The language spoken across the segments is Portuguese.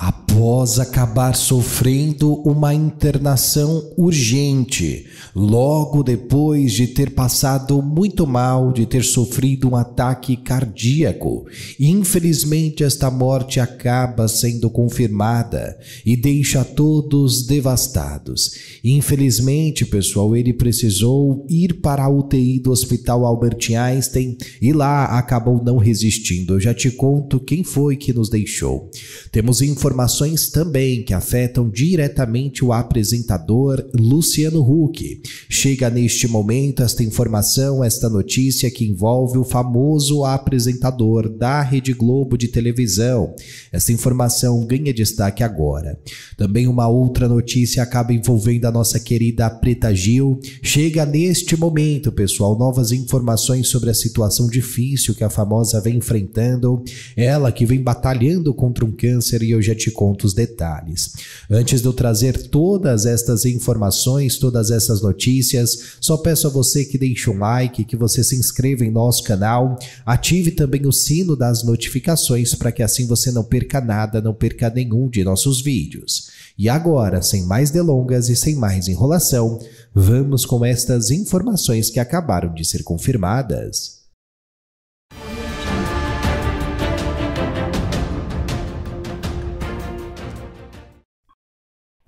a após acabar sofrendo uma internação urgente, logo depois de ter passado muito mal, de ter sofrido um ataque cardíaco. Infelizmente, esta morte acaba sendo confirmada e deixa todos devastados. Infelizmente, pessoal, ele precisou ir para a UTI do Hospital Albert Einstein e lá acabou não resistindo. Eu já te conto quem foi que nos deixou. Temos informações informações também que afetam diretamente o apresentador Luciano Huck. Chega neste momento esta informação, esta notícia que envolve o famoso apresentador da Rede Globo de televisão. Esta informação ganha destaque agora. Também uma outra notícia acaba envolvendo a nossa querida Preta Gil. Chega neste momento, pessoal, novas informações sobre a situação difícil que a famosa vem enfrentando. Ela que vem batalhando contra um câncer e eu já te conto conta os detalhes. Antes de eu trazer todas estas informações, todas essas notícias, só peço a você que deixe um like, que você se inscreva em nosso canal, ative também o sino das notificações para que assim você não perca nada, não perca nenhum de nossos vídeos. E agora, sem mais delongas e sem mais enrolação, vamos com estas informações que acabaram de ser confirmadas.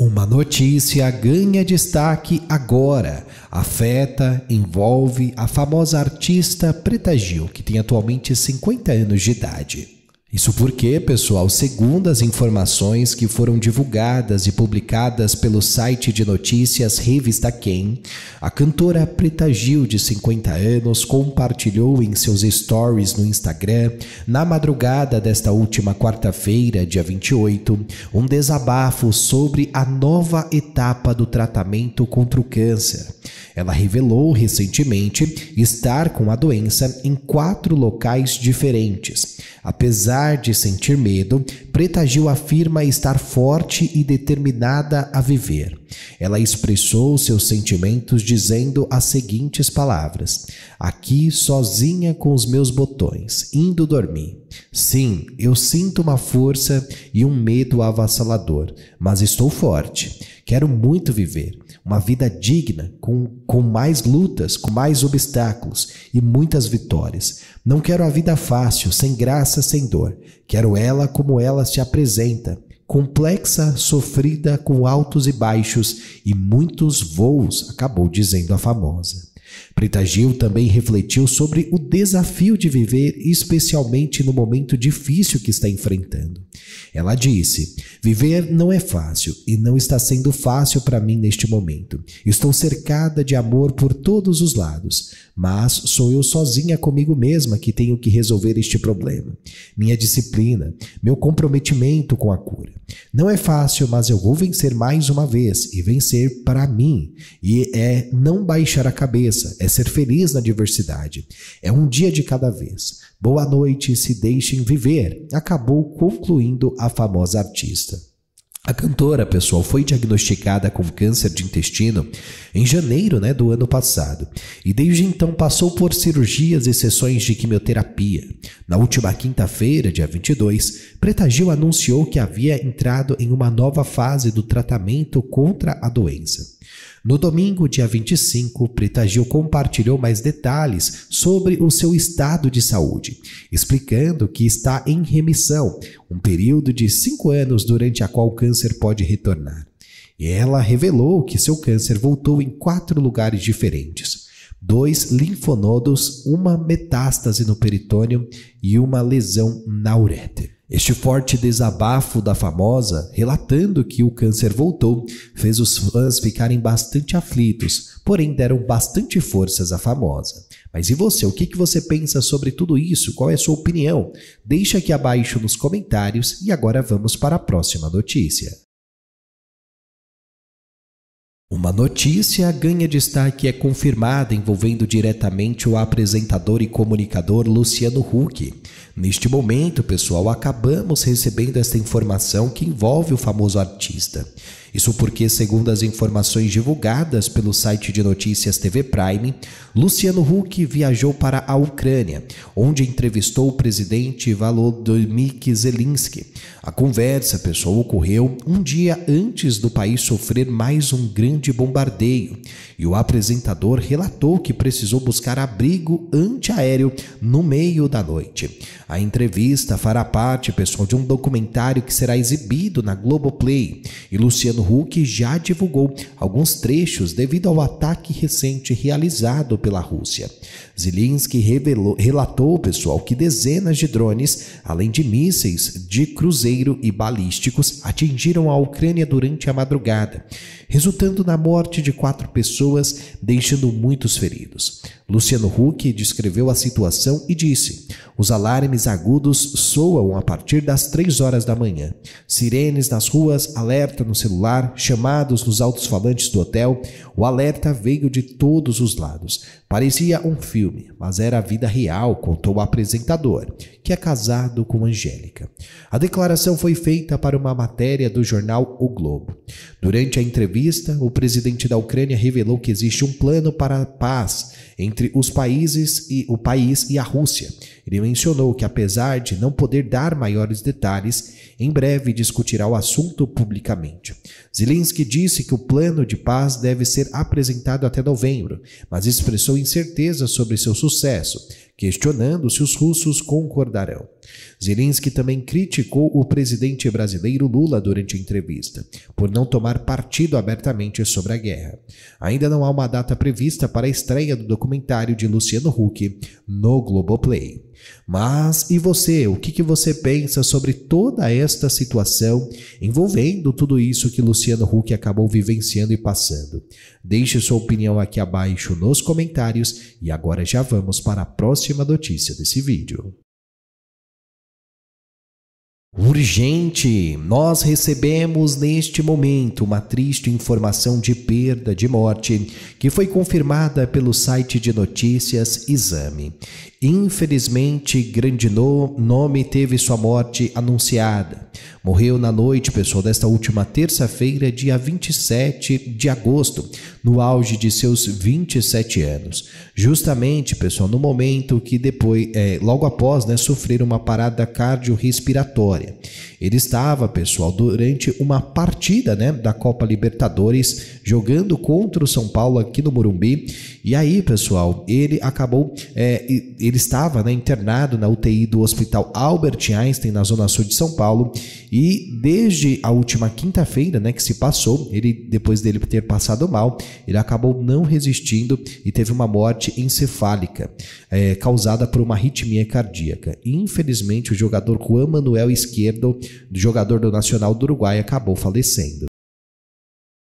Uma notícia ganha destaque agora. Afeta, envolve a famosa artista Preta Gil, que tem atualmente 50 anos de idade. Isso porque, pessoal, segundo as informações que foram divulgadas e publicadas pelo site de notícias Revista Quem, a cantora Preta Gil, de 50 anos, compartilhou em seus stories no Instagram, na madrugada desta última quarta-feira, dia 28, um desabafo sobre a nova etapa do tratamento contra o câncer. Ela revelou recentemente estar com a doença em quatro locais diferentes. Apesar de sentir medo, Preta Gil afirma estar forte e determinada a viver. Ela expressou seus sentimentos dizendo as seguintes palavras: Aqui sozinha com os meus botões, indo dormir. Sim, eu sinto uma força e um medo avassalador, mas estou forte. Quero muito viver uma vida digna, com, com mais lutas, com mais obstáculos e muitas vitórias. Não quero a vida fácil, sem graça, sem dor. Quero ela como ela se apresenta, complexa, sofrida, com altos e baixos e muitos voos, acabou dizendo a famosa. Preta Gil também refletiu sobre o desafio de viver, especialmente no momento difícil que está enfrentando. Ela disse: Viver não é fácil e não está sendo fácil para mim neste momento. Estou cercada de amor por todos os lados, mas sou eu sozinha comigo mesma que tenho que resolver este problema. Minha disciplina, meu comprometimento com a cura. Não é fácil, mas eu vou vencer mais uma vez e vencer para mim. E é não baixar a cabeça é ser feliz na diversidade. É um dia de cada vez. Boa noite, se deixem viver, acabou concluindo a famosa artista. A cantora, pessoal, foi diagnosticada com câncer de intestino em janeiro né, do ano passado e desde então passou por cirurgias e sessões de quimioterapia. Na última quinta-feira, dia 22, Preta Gil anunciou que havia entrado em uma nova fase do tratamento contra a doença. No domingo, dia 25, Preta Gil compartilhou mais detalhes sobre o seu estado de saúde, explicando que está em remissão, um período de cinco anos durante a qual o câncer pode retornar. Ela revelou que seu câncer voltou em quatro lugares diferentes: dois linfonodos, uma metástase no peritônio e uma lesão na uretra. Este forte desabafo da famosa, relatando que o câncer voltou, fez os fãs ficarem bastante aflitos, porém deram bastante forças à famosa. Mas e você? O que, você pensa sobre tudo isso? Qual é a sua opinião? Deixa aqui abaixo nos comentários e agora vamos para a próxima notícia. Uma notícia ganha destaque é confirmada envolvendo diretamente o apresentador e comunicador Luciano Huck. Neste momento, pessoal, acabamos recebendo esta informação que envolve o famoso artista. Isso porque, segundo as informações divulgadas pelo site de notícias TV Prime, Luciano Huck viajou para a Ucrânia, onde entrevistou o presidente Volodymyr Zelensky. A conversa, pessoal, ocorreu um dia antes do país sofrer mais um grande bombardeio, e o apresentador relatou que precisou buscar abrigo antiaéreo no meio da noite. A entrevista fará parte, pessoal, de um documentário que será exibido na Globoplay. E Luciano Huck já divulgou alguns trechos devido ao ataque recente realizado pela Rússia. Zelinsky revelou, relatou, pessoal, que dezenas de drones, além de mísseis de cruzeiro e balísticos, atingiram a Ucrânia durante a madrugada, resultando na morte de quatro pessoas, deixando muitos feridos. Luciano Huck descreveu a situação e disse: os alarmes agudos soam a partir das três horas da manhã. Sirenes nas ruas, alerta no celular, chamados nos altos-falantes do hotel. O alerta veio de todos os lados. Parecia um filme, mas era a vida real, contou o apresentador, que é casado com Angélica. A declaração foi feita para uma matéria do jornal O Globo. Durante a entrevista, o presidente da Ucrânia revelou que existe um plano para a paz entre os países e o país e a Rússia ele mencionou que, apesar de não poder dar maiores detalhes, em breve discutirá o assunto publicamente. Zelensky disse que o plano de paz deve ser apresentado até novembro, mas expressou incerteza sobre seu sucesso, questionando se os russos concordarão. Zelensky também criticou o presidente brasileiro Lula durante a entrevista, por não tomar partido abertamente sobre a guerra. Ainda não há uma data prevista para a estreia do documentário de Luciano Huck no Globoplay. Mas e você? O que, que você pensa sobre toda esta situação envolvendo tudo isso que Luciano Huck acabou vivenciando e passando? Deixe sua opinião aqui abaixo nos comentários e agora já vamos para a próxima notícia desse vídeo. Urgente! Nós recebemos neste momento uma triste informação de perda de morte que foi confirmada pelo site de notícias Exame. Infelizmente, grande nome teve sua morte anunciada. Morreu na noite, pessoal, desta última terça-feira, dia 27 de agosto, no auge de seus 27 anos. Justamente, pessoal, no momento que depois, é, logo após, né, sofrer uma parada cardiorrespiratória. Ele estava, pessoal, durante uma partida, né, da Copa Libertadores, jogando contra o São Paulo aqui no Morumbi. E aí, pessoal, ele acabou é, ele ele estava né, internado na UTI do Hospital Albert Einstein, na Zona Sul de São Paulo, e desde a última quinta-feira né, que se passou, ele depois dele ter passado mal, ele acabou não resistindo e teve uma morte encefálica, é, causada por uma arritmia cardíaca. Infelizmente, o jogador Juan Manuel Esquerdo, jogador do Nacional do Uruguai, acabou falecendo.